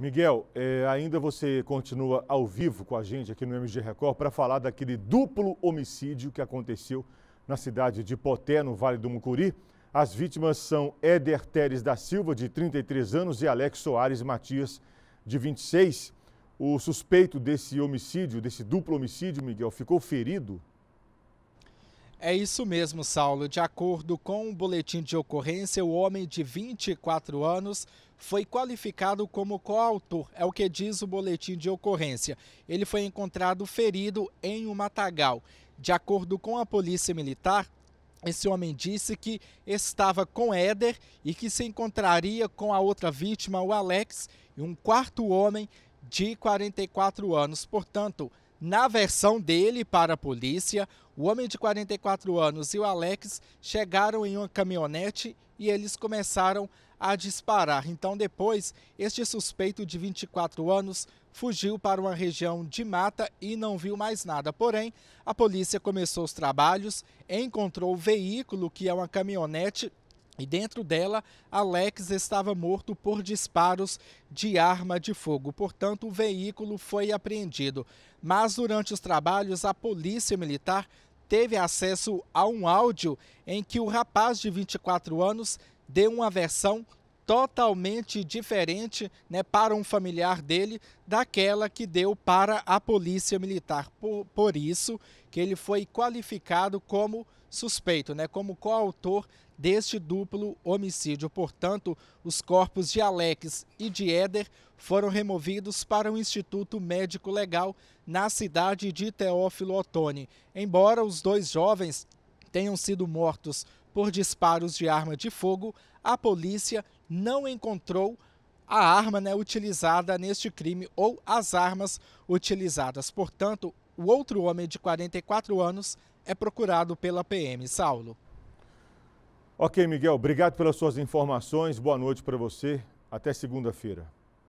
Miguel, é, ainda você continua ao vivo com a gente aqui no MG Record para falar daquele duplo homicídio que aconteceu na cidade de Poté, no Vale do Mucuri. As vítimas são Éder Teres da Silva, de 33 anos, e Alex Soares Matias, de 26. O suspeito desse homicídio, desse duplo homicídio, Miguel, ficou ferido? É isso mesmo, Saulo. De acordo com o um boletim de ocorrência, o homem de 24 anos foi qualificado como coautor, é o que diz o boletim de ocorrência. Ele foi encontrado ferido em um matagal. De acordo com a Polícia Militar, esse homem disse que estava com Éder e que se encontraria com a outra vítima, o Alex, e um quarto homem de 44 anos. Portanto, na versão dele para a polícia, o homem de 44 anos e o Alex chegaram em uma caminhonete e eles começaram a disparar. Então, depois, este suspeito de 24 anos fugiu para uma região de mata e não viu mais nada. Porém, a polícia começou os trabalhos, encontrou o veículo, que é uma caminhonete e dentro dela, Alex estava morto por disparos de arma de fogo. Portanto, o veículo foi apreendido. Mas durante os trabalhos, a polícia militar teve acesso a um áudio em que o rapaz de 24 anos deu uma versão totalmente diferente né, para um familiar dele daquela que deu para a polícia militar. Por, por isso que ele foi qualificado como suspeito, né, como coautor deste duplo homicídio. Portanto, os corpos de Alex e de Éder foram removidos para o Instituto Médico Legal na cidade de Teófilo Otoni. Embora os dois jovens tenham sido mortos por disparos de arma de fogo, a polícia não encontrou a arma né, utilizada neste crime ou as armas utilizadas. Portanto, o outro homem de 44 anos é procurado pela PM. Saulo. Ok, Miguel, obrigado pelas suas informações. Boa noite para você. Até segunda-feira.